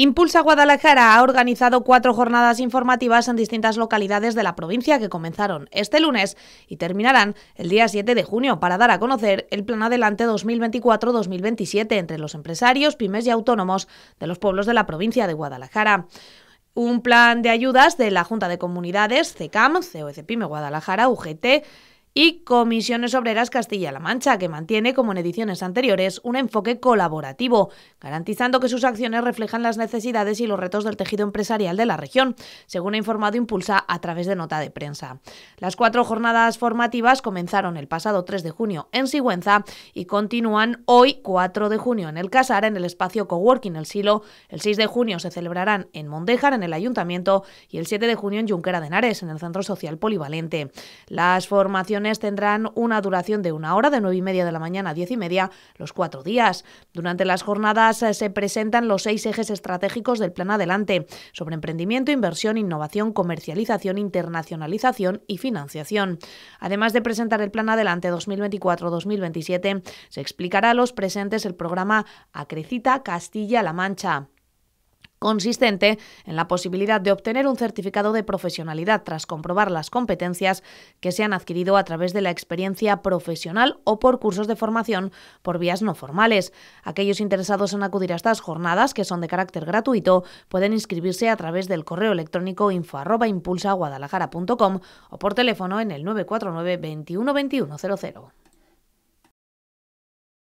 Impulsa Guadalajara ha organizado cuatro jornadas informativas en distintas localidades de la provincia que comenzaron este lunes y terminarán el día 7 de junio para dar a conocer el Plan Adelante 2024-2027 entre los empresarios, pymes y autónomos de los pueblos de la provincia de Guadalajara un plan de ayudas de la Junta de Comunidades, CECAM, Pyme Guadalajara, UGT, y Comisiones Obreras Castilla-La Mancha, que mantiene, como en ediciones anteriores, un enfoque colaborativo, garantizando que sus acciones reflejan las necesidades y los retos del tejido empresarial de la región, según ha informado Impulsa a través de nota de prensa. Las cuatro jornadas formativas comenzaron el pasado 3 de junio en Sigüenza y continúan hoy 4 de junio en el Casar, en el espacio Coworking El Silo. El 6 de junio se celebrarán en Mondejar, en el Ayuntamiento, y el 7 de junio en Junquera de Henares, en el Centro Social Polivalente. Las formaciones tendrán una duración de una hora, de 9 y media de la mañana a 10 y media, los cuatro días. Durante las jornadas eh, se presentan los seis ejes estratégicos del plan adelante, sobre emprendimiento, inversión, innovación, comercialización, internacionalización y financiación. Además de presentar el plan adelante 2024-2027, se explicará a los presentes el programa Acrecita Castilla-La Mancha consistente en la posibilidad de obtener un certificado de profesionalidad tras comprobar las competencias que se han adquirido a través de la experiencia profesional o por cursos de formación por vías no formales. Aquellos interesados en acudir a estas jornadas, que son de carácter gratuito, pueden inscribirse a través del correo electrónico info@impulsaguadalajara.com o por teléfono en el 949 21 21 00.